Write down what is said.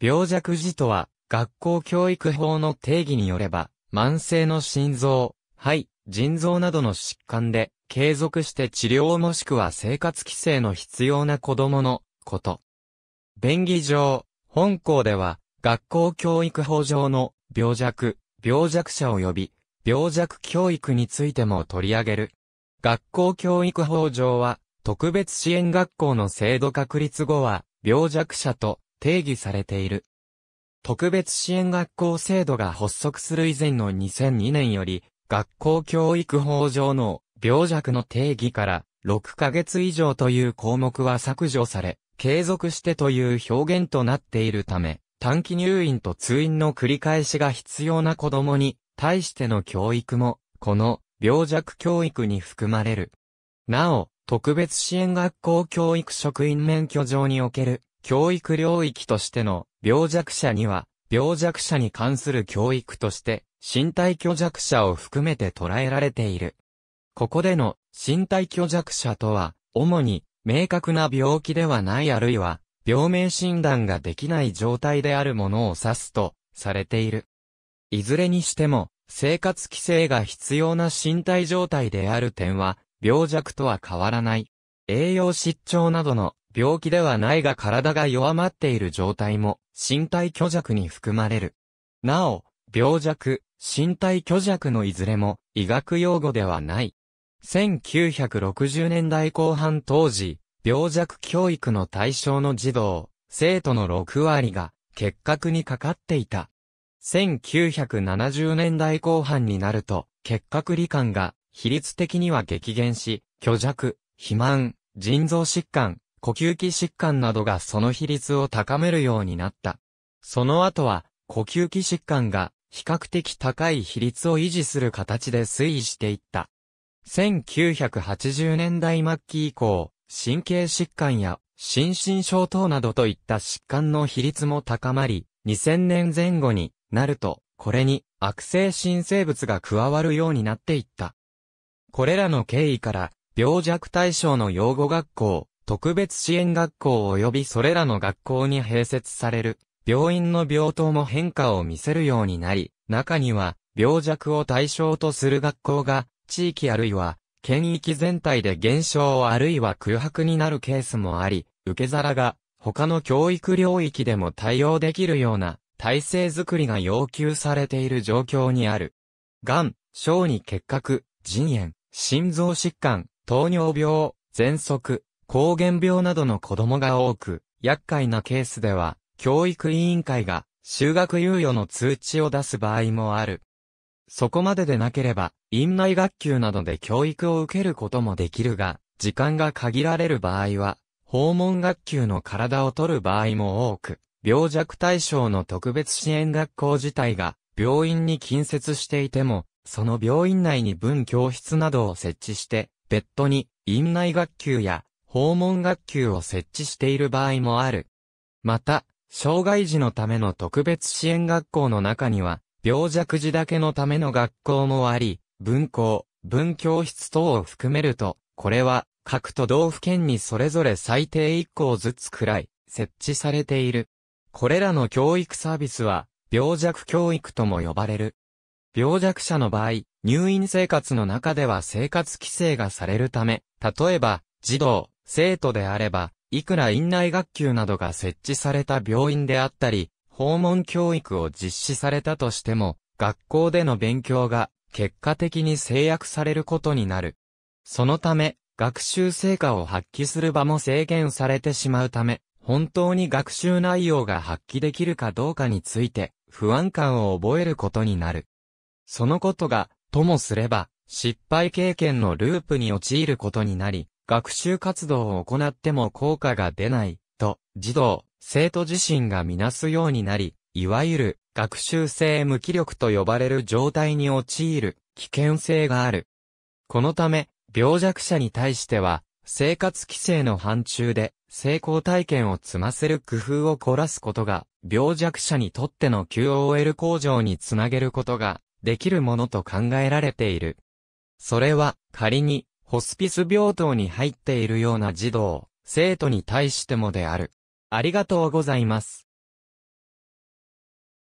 病弱児とは、学校教育法の定義によれば、慢性の心臓、肺、腎臓などの疾患で、継続して治療もしくは生活規制の必要な子供のこと。便宜上、本校では、学校教育法上の病弱、病弱者及び、病弱教育についても取り上げる。学校教育法上は、特別支援学校の制度確立後は、病弱者と定義されている。特別支援学校制度が発足する以前の2002年より、学校教育法上の病弱の定義から6ヶ月以上という項目は削除され、継続してという表現となっているため、短期入院と通院の繰り返しが必要な子供に対しての教育も、この病弱教育に含まれる。なお、特別支援学校教育職員免許上における教育領域としての、病弱者には、病弱者に関する教育として、身体虚弱者を含めて捉えられている。ここでの、身体虚弱者とは、主に、明確な病気ではないあるいは、病名診断ができない状態であるものを指すと、されている。いずれにしても、生活規制が必要な身体状態である点は、病弱とは変わらない。栄養失調などの病気ではないが体が弱まっている状態も、身体虚弱に含まれる。なお、病弱、身体虚弱のいずれも、医学用語ではない。1960年代後半当時、病弱教育の対象の児童、生徒の6割が、結核にかかっていた。1970年代後半になると、結核罹患が、比率的には激減し、虚弱、肥満、腎臓疾患、呼吸器疾患などがその比率を高めるようになった。その後は、呼吸器疾患が比較的高い比率を維持する形で推移していった。1980年代末期以降、神経疾患や心身症等などといった疾患の比率も高まり、2000年前後になると、これに悪性新生物が加わるようになっていった。これらの経緯から、病弱対象の養護学校、特別支援学校及びそれらの学校に併設される、病院の病棟も変化を見せるようになり、中には、病弱を対象とする学校が、地域あるいは、県域全体で減少あるいは空白になるケースもあり、受け皿が、他の教育領域でも対応できるような、体制づくりが要求されている状況にある。がん、小児結核、腎炎、心臓疾患、糖尿病、喘息、抗原病などの子供が多く、厄介なケースでは、教育委員会が修学猶予の通知を出す場合もある。そこまででなければ、院内学級などで教育を受けることもできるが、時間が限られる場合は、訪問学級の体を取る場合も多く、病弱対象の特別支援学校自体が、病院に近接していても、その病院内に分教室などを設置して、別途に、院内学級や訪問学級を設置している場合もある。また、障害児のための特別支援学校の中には、病弱児だけのための学校もあり、分校、分教室等を含めると、これは、各都道府県にそれぞれ最低1校ずつくらい、設置されている。これらの教育サービスは、病弱教育とも呼ばれる。病弱者の場合、入院生活の中では生活規制がされるため、例えば、児童、生徒であれば、いくら院内学級などが設置された病院であったり、訪問教育を実施されたとしても、学校での勉強が結果的に制約されることになる。そのため、学習成果を発揮する場も制限されてしまうため、本当に学習内容が発揮できるかどうかについて不安感を覚えることになる。そのことが、ともすれば、失敗経験のループに陥ることになり、学習活動を行っても効果が出ない、と、児童、生徒自身がみなすようになり、いわゆる、学習性無気力と呼ばれる状態に陥る、危険性がある。このため、病弱者に対しては、生活規制の範疇で、成功体験を積ませる工夫を凝らすことが、病弱者にとっての QOL 向上につなげることが、できるものと考えられている。それは、仮に、ホスピス病棟に入っているような児童、生徒に対してもである。ありがとうございます。